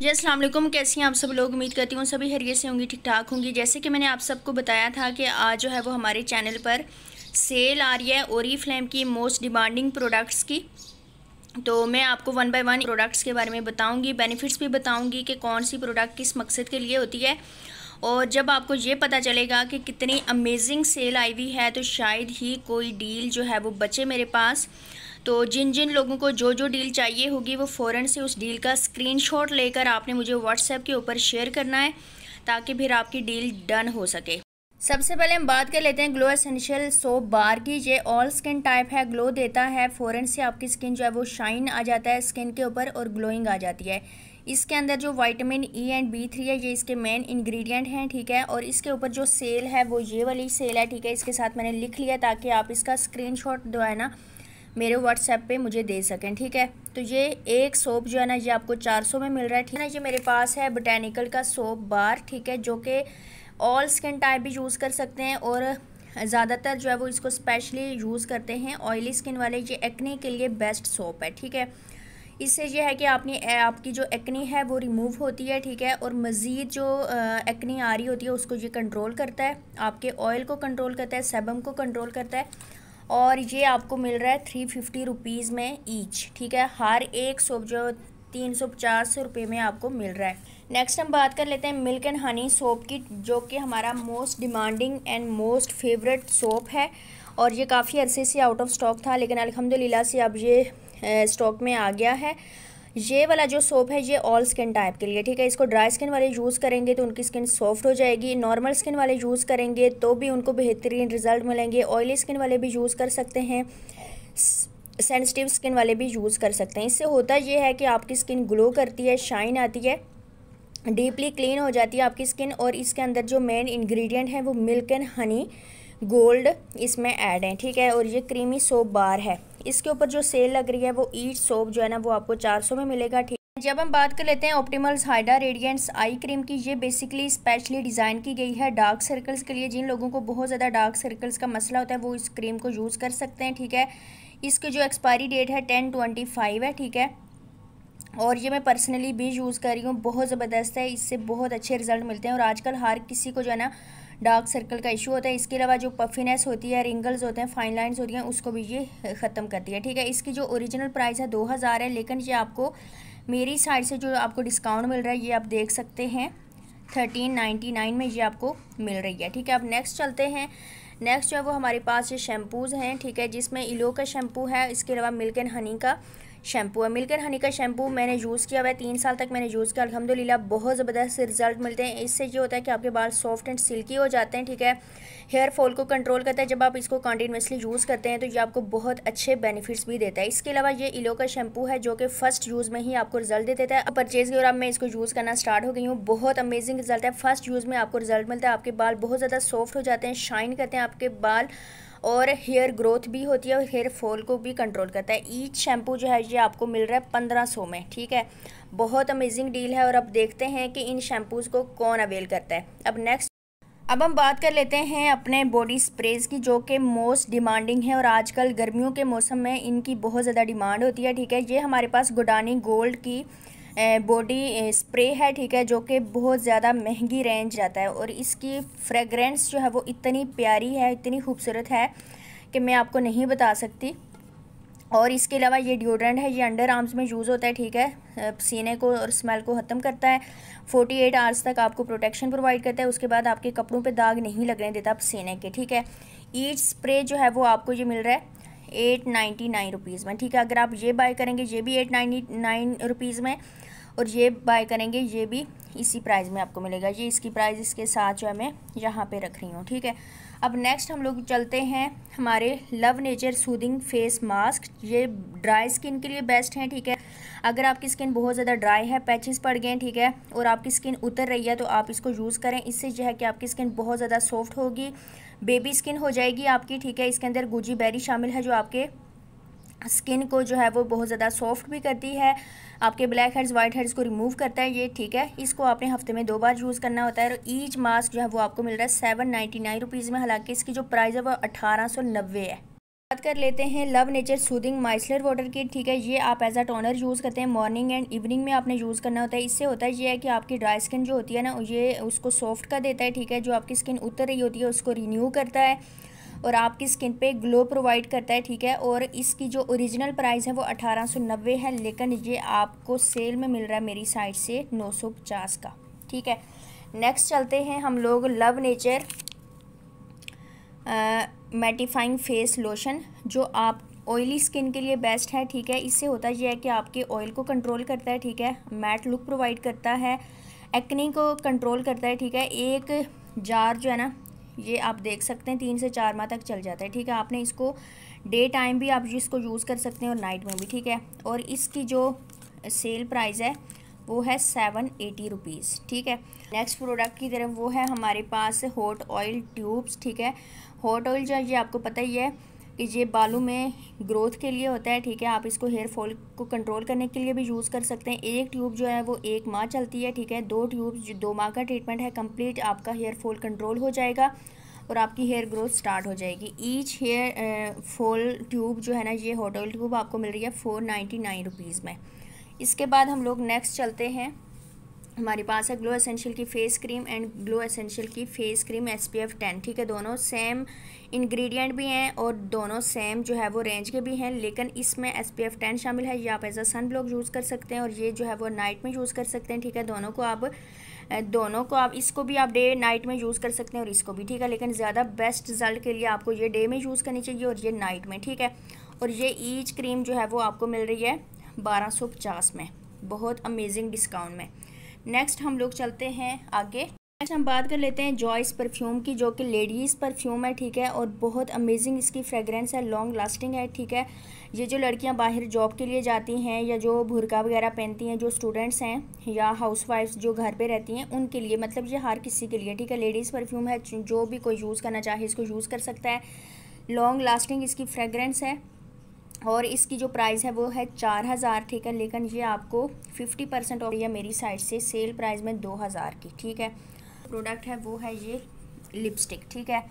जी असलम कैसी हैं आप सब लोग उम्मीद करती हूँ सभी हरिये से होंगी ठीक ठाक होंगी जैसे कि मैंने आप सबको बताया था कि आज जो है वो हमारे चैनल पर सेल आ रही है ओरी फ्लेम की मोस्ट डिमांडिंग प्रोडक्ट्स की तो मैं आपको वन बाय वन प्रोडक्ट्स के बारे में बताऊंगी बेनिफिट्स भी बताऊंगी कि कौन सी प्रोडक्ट किस मकसद के लिए होती है और जब आपको ये पता चलेगा कि कितनी अमेजिंग सेल आई हुई है तो शायद ही कोई डील जो है वो बचे मेरे पास तो जिन जिन लोगों को जो जो डील चाहिए होगी वो फ़ौर से उस डील का स्क्रीनशॉट लेकर आपने मुझे व्हाट्सएप के ऊपर शेयर करना है ताकि फिर आपकी डील डन हो सके सबसे पहले हम बात कर लेते हैं ग्लो एसेंशियल सोप बार की ये ऑल स्किन टाइप है ग्लो देता है फ़ौरन से आपकी स्किन जो है वो शाइन आ जाता है स्किन के ऊपर और ग्लोइंग आ जाती है इसके अंदर जो vitamin E and B three है ये इसके मेन इंग्रेडिएंट हैं ठीक है और इसके ऊपर जो सेल है वो ये वाली सेल है ठीक है इसके साथ मैंने लिख लिया ताकि आप इसका स्क्रीनशॉट जो है ना मेरे व्हाट्सएप पे मुझे दे सकें ठीक है तो ये एक सोप जो है ना ये आपको 400 में मिल रहा है ठीक है ना ये मेरे पास है बोटेनिकल का सोप बार ठीक है जो कि ऑल स्किन टाइप भी यूज़ कर सकते हैं और ज़्यादातर जो है वो इसको स्पेशली यूज़ करते हैं ऑयली स्किन वाले ये एक्नी के लिए बेस्ट सोप है ठीक है इससे यह है कि आपने आपकी जो एक्नी है वो रिमूव होती है ठीक है और मज़ीद जो एक्नी आ रही होती है उसको ये कंट्रोल करता है आपके ऑयल को कंट्रोल करता है सेबम को कंट्रोल करता है और ये आपको मिल रहा है थ्री फिफ्टी रुपीज़ में ईच ठीक है हर एक सोप जो तीन सौ पचास रुपये में आपको मिल रहा है नेक्स्ट हम बात कर लेते हैं मिल्क एंड हनी सोप की जो कि हमारा most demanding and most favourite soap है और ये काफ़ी अरसे से आउट ऑफ स्टॉक था लेकिन अलहमदिल्ला से अब ये स्टॉक में आ गया है ये वाला जो सोप है ये ऑल स्किन टाइप के लिए ठीक है इसको ड्राई स्किन वाले यूज़ करेंगे तो उनकी स्किन सॉफ्ट हो जाएगी नॉर्मल स्किन वाले यूज़ करेंगे तो भी उनको बेहतरीन रिजल्ट मिलेंगे ऑयली स्किन वाले भी यूज़ कर सकते हैं सेंसिटिव स्किन वाले भी यूज़ कर सकते हैं इससे होता यह है कि आपकी स्किन ग्लो करती है शाइन आती है डीपली क्लीन हो जाती है आपकी स्किन और इसके अंदर जो मेन इंग्रेडिएंट है वो मिल्क एंड हनी गोल्ड इसमें ऐड है ठीक है और ये क्रीमी सोप बार है इसके ऊपर जो सेल लग रही है वो ईट सोप जो है ना वो आपको चार सौ में मिलेगा ठीक जब हम बात कर लेते हैं ऑप्टिमल्स हाइडा रेडियंट्स आई क्रीम की ये बेसिकली स्पेशली डिज़ाइन की गई है डार्क सर्कल्स के लिए जिन लोगों को बहुत ज़्यादा डार्क सर्कल्स का मसला होता है वो इस क्रीम को यूज़ कर सकते हैं ठीक है इसकी जो एक्सपायरी डेट है टेन ट्वेंटी फाइव है ठीक है और ये मैं पर्सनली भी यूज़ कर रही हूँ बहुत ज़बरदस्त है इससे बहुत अच्छे रिजल्ट मिलते हैं और आजकल हर किसी को जो है ना डार्क सर्कल का इशू होता है इसके अलावा जो पफिनेस होती है रिंगल्स होते हैं फाइन लाइन्स होती हैं उसको भी ये ख़त्म करती है ठीक है इसकी जो ओरिजिनल प्राइस है दो हज़ार है लेकिन ये आपको मेरी साइड से जो आपको डिस्काउंट मिल रहा है ये आप देख सकते हैं थर्टीन नाइन्टी नाइन में ये आपको मिल रही है ठीक है अब नेक्स्ट चलते हैं नेक्स्ट जो है वो हमारे पास ये शैम्पूज़ हैं ठीक है जिसमें इलो का शैम्पू है इसके अलावा मिल्क एंड हनी का शैम्पू है मिल्क एंड हनी का शैम्पू मैंने यूज़ किया हुआ है तीन साल तक मैंने यूज़ किया अलहमदिल्ला बहुत ज़बरदस्त रिजल्ट मिलते हैं इससे ये होता है कि आपके बाल सॉफ्ट एंड सिल्की हो जाते हैं ठीक है हेयर फॉल को कंट्रोल करता है जब आप इसको कंटिन्यूसली यूज़ करते हैं तो ये आपको बहुत अच्छे बेनिफिट्स भी देता है इसके अलावा ये इलो का शैम्पू है जो कि फर्स्ट यूज़ में ही आपको रिजल्ट दे देता है अब परचेज़ की और अब मैं इसको यूज़ करना स्टार्ट हो गई हूँ बहुत अमेजिंग रिजल्ट है फर्स्ट यूज़ में आपको रिजल्ट मिलता है आपके बाल बहुत ज़्यादा सॉफ्ट हो जाते हैं शाइन करते हैं आपके बाल और हेयर ग्रोथ भी होती है और हेयर फॉल को भी कंट्रोल करता है ईच शैम्पू जो है ये आपको मिल रहा है पंद्रह सौ में ठीक है बहुत अमेजिंग डील है और अब देखते हैं कि इन शैम्पूज़ को कौन अवेल करता है अब नेक्स्ट अब हम बात कर लेते हैं अपने बॉडी स्प्रेज की जो कि मोस्ट डिमांडिंग है और आजकल गर्मियों के मौसम में इनकी बहुत ज़्यादा डिमांड होती है ठीक है ये हमारे पास गुडानी गोल्ड की बॉडी स्प्रे है ठीक है जो कि बहुत ज़्यादा महंगी रेंज जाता है और इसकी फ्रेगरेंस जो है वो इतनी प्यारी है इतनी खूबसूरत है कि मैं आपको नहीं बता सकती और इसके अलावा ये डिओड्रेंट है ये अंडर आर्म्स में यूज़ होता है ठीक है पसीने को और स्मेल को ख़त्म करता है 48 एट आवर्स तक आपको प्रोटेक्शन प्रोवाइड करता है उसके बाद आपके कपड़ों पे दाग नहीं लगने देता पसीने के ठीक है ईच स्प्रे जो है वो आपको ये मिल रहा है एट नाइन्टी नाइन रुपीज़ में ठीक है अगर आप ये बाय करेंगे ये भी एट नाइन्टी नाइन रुपीज़ में और ये बाय करेंगे ये भी इसी प्राइस में आपको मिलेगा ये इसकी प्राइस इसके साथ जो है मैं यहाँ पे रख रही हूँ ठीक है अब नेक्स्ट हम लोग चलते हैं हमारे love nature soothing face mask ये ड्राई स्किन के लिए बेस्ट हैं ठीक है अगर आपकी स्किन बहुत ज़्यादा ड्राई है पैचेस पड़ गए हैं ठीक है और आपकी स्किन उतर रही है तो आप इसको यूज़ करें इससे जो है कि आपकी स्किन बहुत ज़्यादा सॉफ्ट होगी बेबी स्किन हो जाएगी आपकी ठीक है इसके अंदर गुजी बेरी शामिल है जो आपके स्किन को जो है वो बहुत ज़्यादा सॉफ्ट भी करती है आपके ब्लैक हेड्स वाइट हेड्स को रिमूव करता है ये ठीक है इसको आपने हफ्ते में दो बार यूज़ करना होता है और ईच मास्क जो है वो आपको मिल रहा है सेवन नाइन्टी नाइन रुपीज़ में हालांकि इसकी जो प्राइस है वो अठारह सौ नब्बे है बात कर लेते हैं love nature soothing micellar water की ठीक है ये आप एज अ टोनर यूज़ करते हैं मॉर्निंग एंड इवनिंग में आपने यूज़ करना होता है इससे होता है ये है कि आपकी ड्राई स्किन जो होती है ना ये उसको सॉफ्ट का देता है ठीक है जो आपकी स्किन उतर रही होती है उसको रिन्यू करता है और आपकी स्किन पे ग्लो प्रोवाइड करता है ठीक है और इसकी जो ओरिजिनल प्राइस है वो अठारह सौ नब्बे है लेकिन ये आपको सेल में मिल रहा है मेरी साइड से नौ सौ पचास का ठीक है नेक्स्ट चलते हैं हम लोग love nature mattifying face lotion जो आप ऑयली स्किन के लिए बेस्ट है ठीक है इससे होता यह है कि आपके ऑयल को कंट्रोल करता है ठीक है मैट लुक प्रोवाइड करता है एक्नी को कंट्रोल करता है ठीक है एक जार जो है ना ये आप देख सकते हैं तीन से चार माह तक चल जाता है ठीक है आपने इसको डे टाइम भी आप इसको यूज़ कर सकते हैं और नाइट में भी ठीक है और इसकी जो सेल प्राइस है वो है सेवन एटी रुपीज़ ठीक है नेक्स्ट प्रोडक्ट की तरफ वो है हमारे पास हॉट ऑयल ट्यूब्स ठीक है हॉट ऑयल जो है ये आपको पता ही है कि ये बालों में ग्रोथ के लिए होता है ठीक है आप इसको हेयर फॉल को कंट्रोल करने के लिए भी यूज़ कर सकते हैं एक ट्यूब जो है वो एक माह चलती है ठीक है दो ट्यूब दो माह का ट्रीटमेंट है कंप्लीट आपका हेयर फॉल कंट्रोल हो जाएगा और आपकी हेयर ग्रोथ स्टार्ट हो जाएगी ईच हेयर फॉल ट्यूब जो है ना ये होटल ट्यूब आपको मिल रही है फोर नाइन्टी नाइन रुपीज़ में इसके बाद हम लोग नेक्स्ट चलते हैं हमारे पास है ग्लो एसेंशियल की face cream and glow essential की face cream S P F ten ठीक है दोनों सेम इंग्रेडिएंट भी हैं और दोनों सेम जो है वो रेंज के भी हैं लेकिन इसमें एस पी एफ टेन शामिल है ये आप as a sunblock use कर सकते हैं और ये जो है वो नाइट में यूज़ कर सकते हैं ठीक है दोनों को आप दोनों को आप इसको भी आप डे नाइट में यूज़ कर सकते हैं और इसको भी ठीक है लेकिन ज़्यादा बेस्ट रिजल्ट के लिए आपको ये डे में यूज़ करनी चाहिए और ये नाइट में ठीक है और ये ईच क्रीम जो है वो आपको मिल रही है बारह सौ पचास में बहुत अमेजिंग डिस्काउंट में नेक्स्ट हम लोग चलते हैं आगे नेक्स्ट हम बात कर लेते हैं जॉयस परफ्यूम की जो कि लेडीज़ परफ्यूम है ठीक है और बहुत अमेजिंग इसकी फ्रेगरेंस है लॉन्ग लास्टिंग है ठीक है ये जो लड़कियां बाहर जॉब के लिए जाती हैं या जो भुरका वगैरह पहनती हैं जो स्टूडेंट्स हैं या हाउस जो घर पे रहती हैं उनके लिए मतलब ये हर किसी के लिए ठीक है लेडीज़ परफ्यूम है जो भी कोई यूज़ करना चाहे इसको यूज़ कर सकता है लॉन्ग लास्टिंग इसकी फ्रेगरेंस है और इसकी जो प्राइस है वो है चार हज़ार ठीक है लेकिन ये आपको फिफ्टी परसेंट ऑफ या मेरी साइड से सेल प्राइस में दो हज़ार की ठीक है प्रोडक्ट है वो है ये लिपस्टिक ठीक है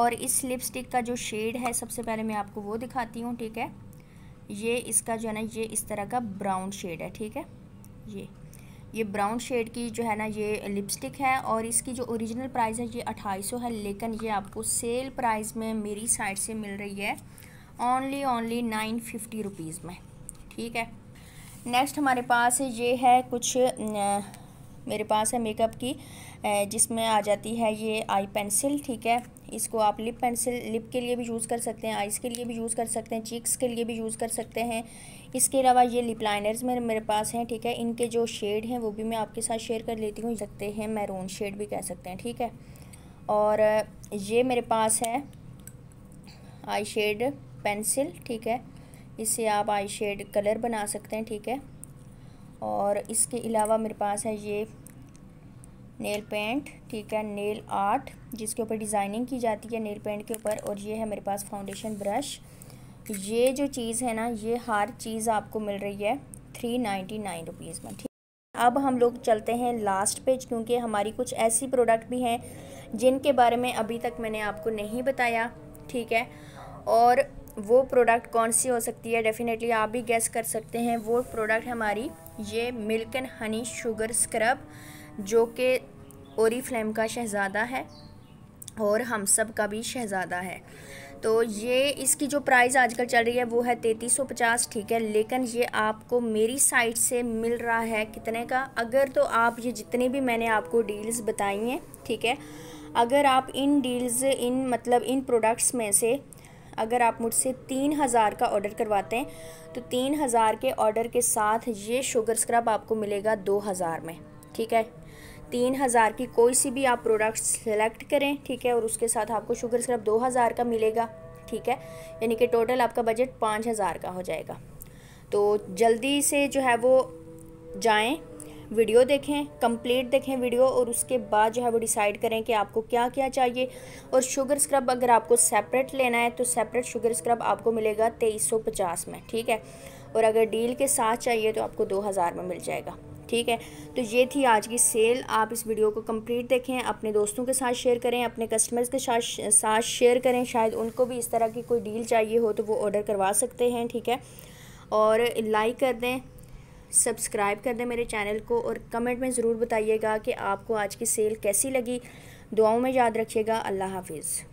और इस लिपस्टिक का जो शेड है सबसे पहले मैं आपको वो दिखाती हूँ ठीक है ये इसका जो है ना ये इस तरह का ब्राउन शेड है ठीक है ये ये ब्राउन शेड की जो है ना ये लिपस्टिक है और इसकी जो ओरिजिनल प्राइस है ये अट्ठाईस है लेकिन ये आपको सेल प्राइस में मेरी साइड से मिल रही है only only nine fifty rupees में ठीक है नेक्स्ट हमारे पास ये है कुछ न, मेरे पास है मेकअप की जिसमें आ जाती है ये आई पेंसिल ठीक है इसको आप लिप पेंसिल लिप के लिए भी यूज़ कर सकते हैं आइज़ के लिए भी यूज़ कर सकते हैं चीक्स के लिए भी यूज़ कर सकते हैं इसके अलावा ये लिप लाइनर्स मेरे मेरे पास हैं ठीक है इनके जो शेड हैं वो भी मैं आपके साथ शेयर कर लेती हूँ सकते हैं मैरून शेड भी कह सकते हैं ठीक है और ये मेरे पास है आई शेड पेंसिल ठीक है इससे आप आई शेड कलर बना सकते हैं ठीक है और इसके अलावा मेरे पास है ये नेल पेंट ठीक है नेल आर्ट जिसके ऊपर डिज़ाइनिंग की जाती है नेल पेंट के ऊपर और ये है मेरे पास फाउंडेशन ब्रश ये जो चीज़ है ना ये हर चीज़ आपको मिल रही है थ्री नाइन्टी नाइन रुपीज़ में ठीक अब हम लोग चलते हैं लास्ट पेज क्योंकि हमारी कुछ ऐसी प्रोडक्ट भी हैं जिनके बारे में अभी तक मैंने आपको नहीं बताया ठीक है और वो प्रोडक्ट कौन सी हो सकती है डेफिनेटली आप भी गैस कर सकते हैं वो प्रोडक्ट हमारी ये milk and honey sugar scrub जो कि ओरी फ्लेम का शहज़ादा है और हम सब का भी शहज़ादा है तो ये इसकी जो प्राइस आजकल चल रही है वो है तैंतीस सौ पचास ठीक है लेकिन ये आपको मेरी साइट से मिल रहा है कितने का अगर तो आप ये जितने भी मैंने आपको डील्स बताई हैं ठीक है अगर आप इन डील्स इन मतलब इन प्रोडक्ट्स में से अगर आप मुझसे तीन हज़ार का ऑर्डर करवाते हैं तो तीन हज़ार के ऑर्डर के साथ ये शुगर स्क्रब आपको मिलेगा दो हज़ार में ठीक है तीन हज़ार की कोई सी भी आप प्रोडक्ट सेलेक्ट करें ठीक है और उसके साथ आपको शुगर स्क्रब दो हज़ार का मिलेगा ठीक है यानी कि टोटल आपका बजट पाँच हज़ार का हो जाएगा तो जल्दी से जो है वो जाएँ वीडियो देखें कंप्लीट देखें वीडियो और उसके बाद जो है वो डिसाइड करें कि आपको क्या क्या चाहिए और शुगर स्क्रब अगर आपको सेपरेट लेना है तो सेपरेट शुगर स्क्रब आपको मिलेगा तेईस सौ पचास में ठीक है और अगर डील के साथ चाहिए तो आपको दो हज़ार में मिल जाएगा ठीक है तो ये थी आज की सेल आप इस वीडियो को कंप्लीट देखें अपने दोस्तों के साथ शेयर करें अपने कस्टमर्स के साथ साथ शेयर करें शायद उनको भी इस तरह की कोई डील चाहिए हो तो वो ऑर्डर करवा सकते हैं ठीक है और लाइक कर दें सब्सक्राइब कर दें मेरे चैनल को और कमेंट में ज़रूर बताइएगा कि आपको आज की सेल कैसी लगी दुआओं में याद रखिएगा अल्लाह हाफिज़